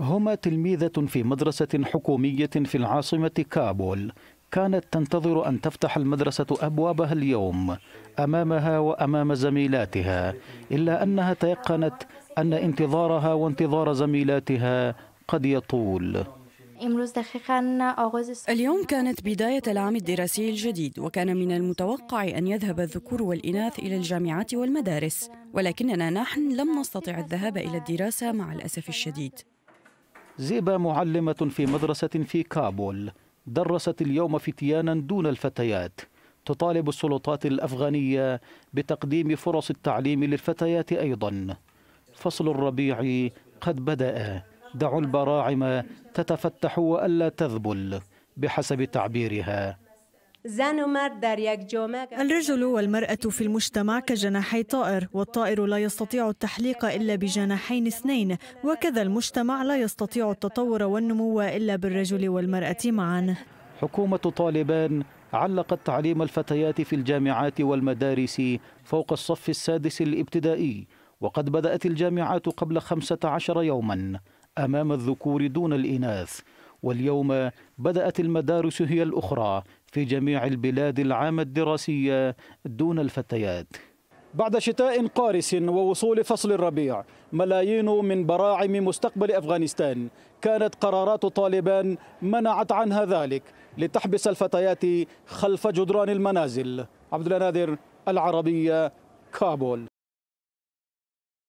هما تلميذة في مدرسة حكومية في العاصمة كابول كانت تنتظر أن تفتح المدرسة أبوابها اليوم أمامها وأمام زميلاتها إلا أنها تيقنت أن انتظارها وانتظار زميلاتها قد يطول اليوم كانت بداية العام الدراسي الجديد وكان من المتوقع أن يذهب الذكور والإناث إلى الجامعات والمدارس ولكننا نحن لم نستطع الذهاب إلى الدراسة مع الأسف الشديد زيبا معلمة في مدرسة في كابول درست اليوم فتيانا دون الفتيات تطالب السلطات الأفغانية بتقديم فرص التعليم للفتيات أيضا فصل الربيع قد بدأ دعوا البراعم تتفتح وألا تذبل بحسب تعبيرها الرجل والمرأة في المجتمع كجناحي طائر والطائر لا يستطيع التحليق إلا بجناحين اثنين وكذا المجتمع لا يستطيع التطور والنمو إلا بالرجل والمرأة معا حكومة طالبان علقت تعليم الفتيات في الجامعات والمدارس فوق الصف السادس الابتدائي وقد بدأت الجامعات قبل 15 يوما أمام الذكور دون الإناث واليوم بدأت المدارس هي الأخرى في جميع البلاد العام الدراسي دون الفتيات بعد شتاء قارس ووصول فصل الربيع ملايين من براعم مستقبل أفغانستان كانت قرارات طالبان منعت عنها ذلك لتحبس الفتيات خلف جدران المنازل عبد الناذر العربية كابول